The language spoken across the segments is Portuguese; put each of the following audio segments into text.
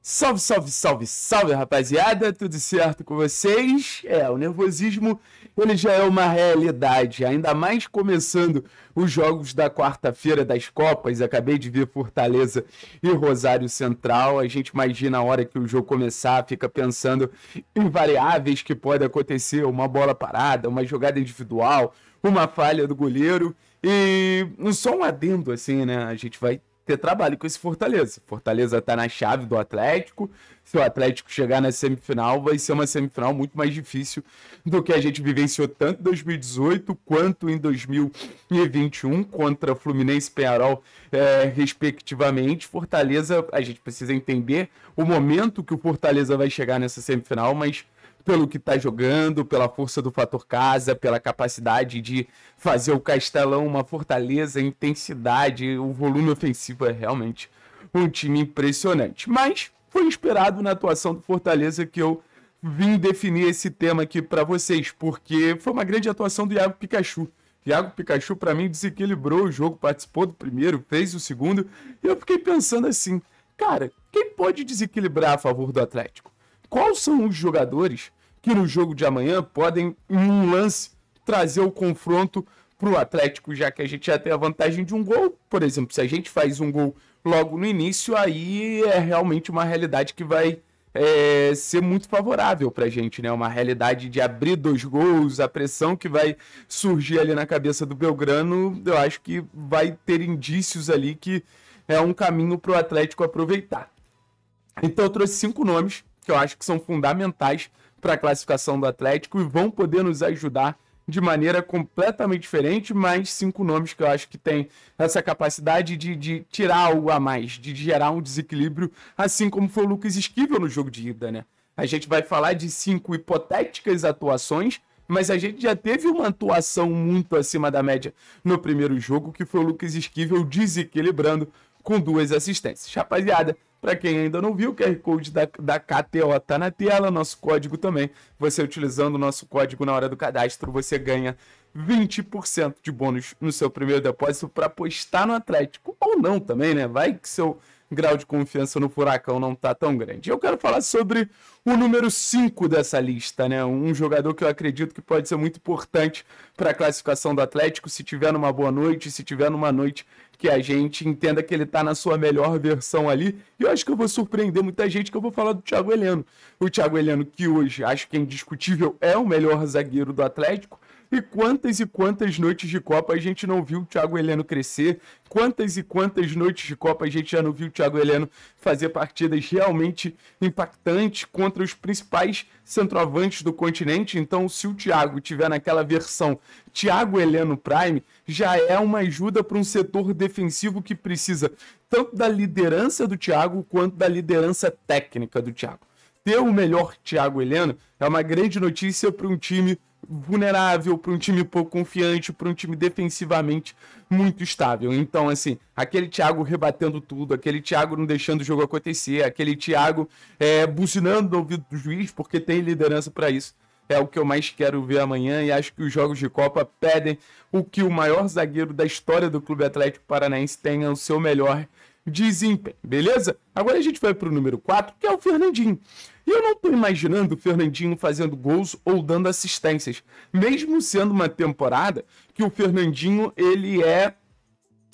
Salve, salve, salve, salve, rapaziada! Tudo certo com vocês? É, o nervosismo ele já é uma realidade, ainda mais começando os jogos da quarta-feira das Copas. Acabei de ver Fortaleza e Rosário Central. A gente imagina a hora que o jogo começar, fica pensando em variáveis que podem acontecer, uma bola parada, uma jogada individual, uma falha do goleiro. E só um adendo, assim, né? A gente vai ter trabalho com esse Fortaleza. Fortaleza tá na chave do Atlético. Se o Atlético chegar na semifinal, vai ser uma semifinal muito mais difícil do que a gente vivenciou tanto em 2018 quanto em 2021 contra Fluminense e Penharol, é, respectivamente. Fortaleza, a gente precisa entender o momento que o Fortaleza vai chegar nessa semifinal, mas pelo que está jogando, pela força do fator casa, pela capacidade de fazer o Castelão uma fortaleza, a intensidade, o volume ofensivo é realmente um time impressionante. Mas foi esperado na atuação do Fortaleza que eu vim definir esse tema aqui para vocês, porque foi uma grande atuação do Iago Pikachu. Iago Pikachu, para mim, desequilibrou o jogo, participou do primeiro, fez o segundo, e eu fiquei pensando assim, cara, quem pode desequilibrar a favor do Atlético? Quais são os jogadores que no jogo de amanhã podem, em um lance, trazer o confronto para o Atlético, já que a gente já tem a vantagem de um gol. Por exemplo, se a gente faz um gol logo no início, aí é realmente uma realidade que vai é, ser muito favorável para a gente, né? Uma realidade de abrir dois gols, a pressão que vai surgir ali na cabeça do Belgrano, eu acho que vai ter indícios ali que é um caminho para o Atlético aproveitar. Então eu trouxe cinco nomes que eu acho que são fundamentais para a classificação do Atlético e vão poder nos ajudar de maneira completamente diferente, mas cinco nomes que eu acho que tem essa capacidade de, de tirar algo a mais, de gerar um desequilíbrio, assim como foi o Lucas Esquivel no jogo de ida, né? A gente vai falar de cinco hipotéticas atuações, mas a gente já teve uma atuação muito acima da média no primeiro jogo, que foi o Lucas Esquivel desequilibrando com duas assistências. Rapaziada, para quem ainda não viu, o QR Code da, da KTO tá na tela, nosso código também. Você utilizando o nosso código na hora do cadastro, você ganha 20% de bônus no seu primeiro depósito para apostar no Atlético. Ou não também, né? Vai que seu grau de confiança no Furacão não tá tão grande. Eu quero falar sobre o número 5 dessa lista, né? Um jogador que eu acredito que pode ser muito importante para a classificação do Atlético, se tiver numa boa noite, se tiver numa noite que a gente entenda que ele tá na sua melhor versão ali. E eu acho que eu vou surpreender muita gente que eu vou falar do Thiago Heleno. O Thiago Heleno, que hoje acho que é indiscutível, é o melhor zagueiro do Atlético. E quantas e quantas noites de Copa a gente não viu o Thiago Heleno crescer? Quantas e quantas noites de Copa a gente já não viu o Thiago Heleno fazer partidas realmente impactantes contra os principais centroavantes do continente? Então, se o Thiago tiver naquela versão Thiago Heleno Prime, já é uma ajuda para um setor defensivo que precisa tanto da liderança do Thiago quanto da liderança técnica do Thiago ter o melhor Thiago Heleno é uma grande notícia para um time vulnerável, para um time pouco confiante, para um time defensivamente muito estável. Então, assim, aquele Thiago rebatendo tudo, aquele Thiago não deixando o jogo acontecer, aquele Thiago é, buzinando no ouvido do juiz, porque tem liderança para isso. É o que eu mais quero ver amanhã e acho que os jogos de Copa pedem o que o maior zagueiro da história do Clube Atlético Paranaense tenha o seu melhor desempenho, beleza? Agora a gente vai para o número 4, que é o Fernandinho. E eu não estou imaginando o Fernandinho fazendo gols ou dando assistências, mesmo sendo uma temporada que o Fernandinho, ele é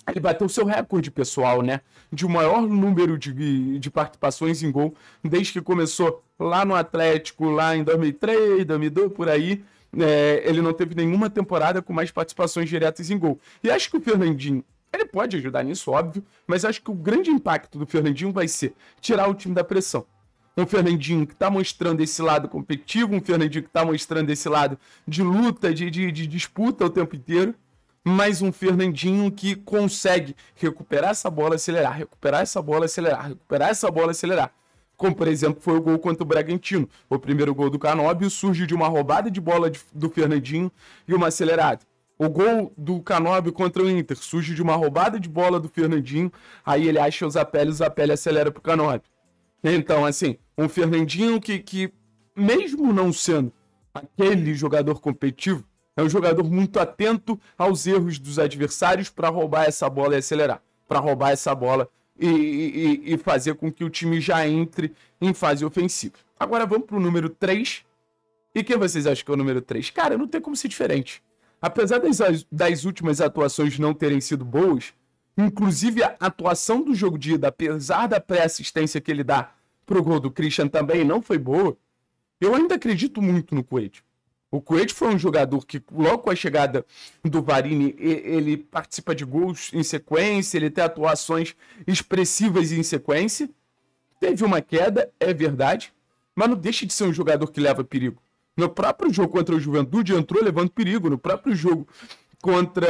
ele bateu seu recorde pessoal, né? De o maior número de, de participações em gol desde que começou lá no Atlético, lá em 2003, 2002, por aí. É, ele não teve nenhuma temporada com mais participações diretas em gol. E acho que o Fernandinho, ele pode ajudar nisso, óbvio, mas acho que o grande impacto do Fernandinho vai ser tirar o time da pressão. Um Fernandinho que tá mostrando esse lado competitivo, um Fernandinho que tá mostrando esse lado de luta, de, de, de disputa o tempo inteiro, mas um Fernandinho que consegue recuperar essa bola, acelerar, recuperar essa bola, acelerar, recuperar essa bola, acelerar. Como, por exemplo, foi o gol contra o Bragantino. O primeiro gol do Canóbio surge de uma roubada de bola de, do Fernandinho e uma acelerada. O gol do Canobi contra o Inter surge de uma roubada de bola do Fernandinho, aí ele acha o Zapelli, o Zapelli acelera pro Canobi. Então, assim, um Fernandinho que, que, mesmo não sendo aquele jogador competitivo, é um jogador muito atento aos erros dos adversários para roubar essa bola e acelerar, para roubar essa bola e, e, e, fazer com que o time já entre em fase ofensiva. Agora vamos pro número 3. E quem vocês acham que é o número 3? Cara, não tem como ser diferente. Apesar das, das últimas atuações não terem sido boas, inclusive a atuação do jogo de ida, apesar da pré-assistência que ele dá pro gol do Christian também não foi boa, eu ainda acredito muito no Coelho. O Coelho foi um jogador que, logo com a chegada do Varini, ele participa de gols em sequência, ele tem atuações expressivas em sequência. Teve uma queda, é verdade, mas não deixa de ser um jogador que leva perigo. No próprio jogo contra o Juventude entrou levando perigo. No próprio jogo contra.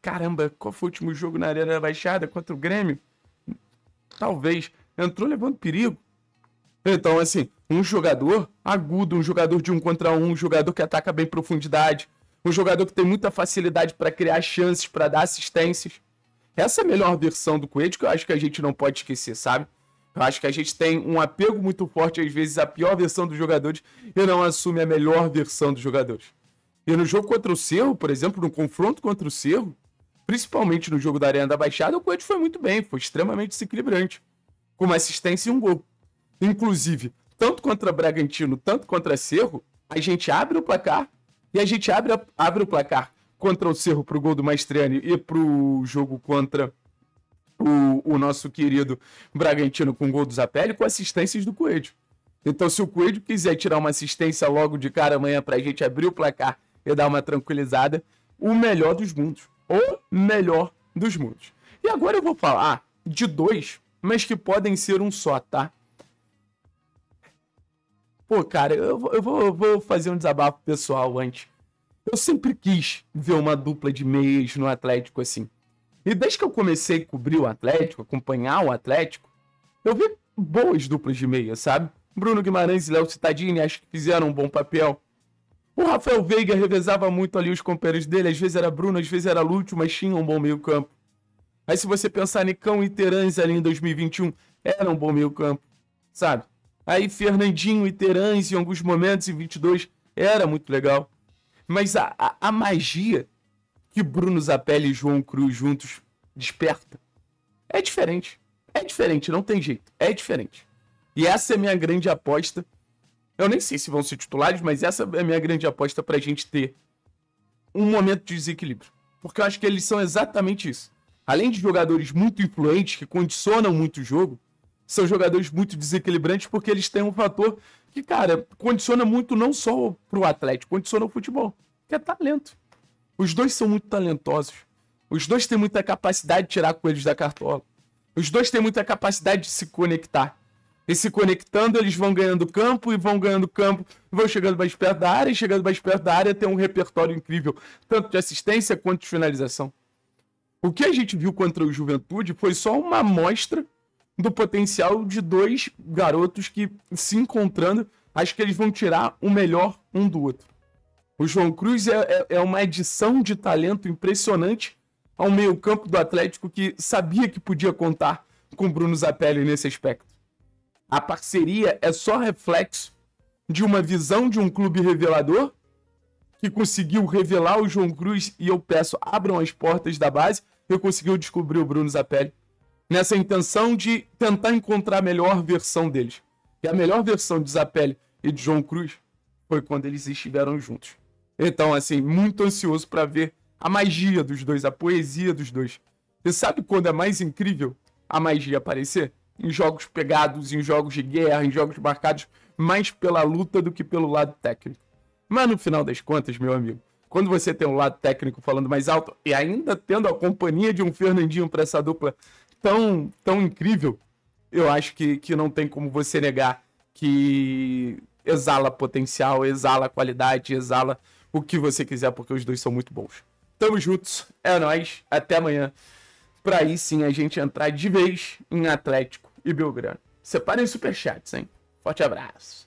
Caramba, qual foi o último jogo na Arena Baixada? Contra o Grêmio? Talvez. Entrou levando perigo. Então, assim, um jogador agudo, um jogador de um contra um, um jogador que ataca bem profundidade, um jogador que tem muita facilidade para criar chances, para dar assistências. Essa é a melhor versão do Coelho que eu acho que a gente não pode esquecer, sabe? Eu acho que a gente tem um apego muito forte, às vezes, à pior versão dos jogadores e não assume a melhor versão dos jogadores. E no jogo contra o Cerro, por exemplo, no confronto contra o Cerro, principalmente no jogo da Arena da Baixada, o Coelho foi muito bem, foi extremamente desequilibrante, com uma assistência e um gol. Inclusive, tanto contra Bragantino, tanto contra Cerro, a gente abre o placar e a gente abre, abre o placar contra o Cerro pro gol do Maestriani e pro jogo contra o, o nosso querido Bragantino com gol do Zapelli com assistências do Coelho. Então, se o Coelho quiser tirar uma assistência logo de cara amanhã para a gente abrir o placar e dar uma tranquilizada, o melhor dos mundos. O melhor dos mundos. E agora eu vou falar de dois, mas que podem ser um só, tá? Pô, cara, eu, eu, vou, eu vou fazer um desabafo pessoal antes. Eu sempre quis ver uma dupla de meias no Atlético assim. E desde que eu comecei a cobrir o Atlético, acompanhar o Atlético, eu vi boas duplas de meia, sabe? Bruno Guimarães e Léo Cittadini acho que fizeram um bom papel. O Rafael Veiga revezava muito ali os companheiros dele, às vezes era Bruno, às vezes era Lúcio, mas tinha um bom meio-campo. Aí se você pensar Nicão e Terãs ali em 2021, era um bom meio-campo, sabe? Aí Fernandinho e Terãs em alguns momentos em 22 era muito legal. Mas a, a, a magia que Bruno Zapelli e João Cruz juntos desperta é diferente. É diferente, não tem jeito. É diferente. E essa é a minha grande aposta. Eu nem sei se vão ser titulares, mas essa é a minha grande aposta pra gente ter um momento de desequilíbrio. Porque eu acho que eles são exatamente isso. Além de jogadores muito influentes, que condicionam muito o jogo, são jogadores muito desequilibrantes porque eles têm um fator que, cara, condiciona muito não só pro Atlético, condiciona o futebol, que é talento. Os dois são muito talentosos. Os dois têm muita capacidade de tirar coelhos da cartola. Os dois têm muita capacidade de se conectar. E se conectando, eles vão ganhando campo e vão ganhando campo, vão chegando mais perto da área, e chegando mais perto da área, tem um repertório incrível, tanto de assistência quanto de finalização. O que a gente viu contra o Juventude foi só uma amostra do potencial de dois garotos que, se encontrando, acho que eles vão tirar o melhor um do outro. O João Cruz é, é, é uma adição de talento impressionante ao meio-campo do Atlético que sabia que podia contar com Bruno Zapelli nesse aspecto. A parceria é só reflexo de uma visão de um clube revelador que conseguiu revelar o João Cruz e eu peço, abram as portas da base, eu conseguiu descobrir o Bruno Zapelli nessa intenção de tentar encontrar a melhor versão deles. E a melhor versão de Zapelli e de João Cruz foi quando eles estiveram juntos. Então, assim, muito ansioso para ver a magia dos dois, a poesia dos dois. Você sabe quando é mais incrível a magia aparecer? Em jogos pegados, em jogos de guerra, em jogos marcados mais pela luta do que pelo lado técnico. Mas no final das contas, meu amigo, quando você tem um lado técnico falando mais alto e ainda tendo a companhia de um Fernandinho para essa dupla tão, tão incrível, eu acho que, que não tem como você negar que exala potencial, exala qualidade, exala o que você quiser, porque os dois são muito bons. Tamo juntos, é nóis, até amanhã. Pra aí sim a gente entrar de vez em Atlético e Belgrano. Separem os superchats, hein? Forte abraço.